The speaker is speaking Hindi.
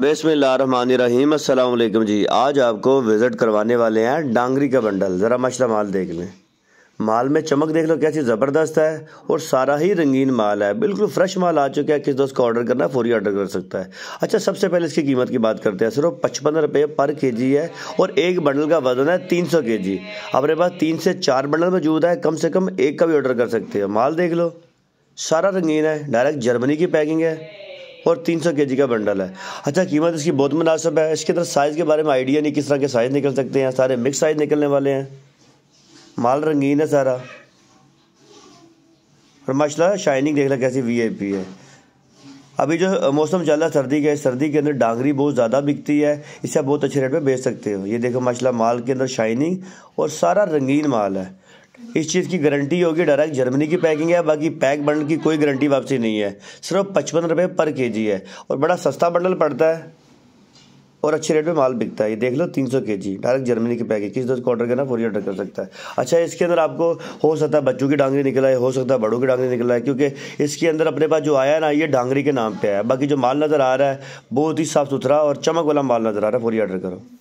बसमीम अल्लाम जी आज आपको विज़िट करवाने वाले हैं डांगरी का बंडल ज़रा मछला माल देख लें माल में चमक देख लो कैसी ज़बरदस्त है और सारा ही रंगीन माल है बिल्कुल फ्रेश माल आ चुका है किस दोस्त को ऑर्डर करना है फोरी ऑर्डर कर सकता है अच्छा सबसे पहले इसकी कीमत की बात करते हैं सिर्फ पचपन रुपये पर के जी है और एक बंडल का वजन है तीन सौ के जी अपने पास तीन से चार बंडल मौजूद है कम से कम एक का भी ऑर्डर कर सकते हैं माल देख लो सारा रंगीन है डायरेक्ट जर्मनी की पैकिंग है और 300 सौ का बंडल है अच्छा कीमत इसकी बहुत मुनासब है इसके अंदर साइज़ के बारे में आइडिया नहीं किस तरह के साइज़ निकल सकते हैं सारे मिक्स साइज़ निकलने वाले हैं माल रंगीन है सारा और माशाला शाइनिंग देख ला कैसी पी है अभी जो मौसम चल रहा है सर्दी का सर्दी के अंदर डांगरी बहुत ज़्यादा बिकती है इसे आप बहुत अच्छे रेट पर बेच सकते हो ये देखो माशाला माल के अंदर शाइनिंग और सारा रंगीन माल है इस चीज़ की गारंटी होगी डायरेक्ट जर्मनी की पैकिंग है बाकी पैक बंडल की कोई गारंटी वापसी नहीं है सिर्फ पचपन रुपये पर के जी है और बड़ा सस्ता बंडल पड़ता है और अच्छे रेट में माल बिकता है ये देख लो 300 के जी डायरेक्ट जर्मनी की पैकेज किस दोस्त को ऑर्डर करना फोरी ऑर्डर कर सकता है अच्छा इसके अंदर आपको हो सकता है बच्चों की डांगरी निकला है हो सकता है बड़ों की डांगरी निकला है क्योंकि इसके अंदर अपने पास जो आया है ना ये डांगरी के नाम पर आया बाकी जो माल नज़र आ रहा है बहुत ही साफ़ सुथरा और चमक वाला माल नज़र आ रहा है फोरी ऑर्डर करो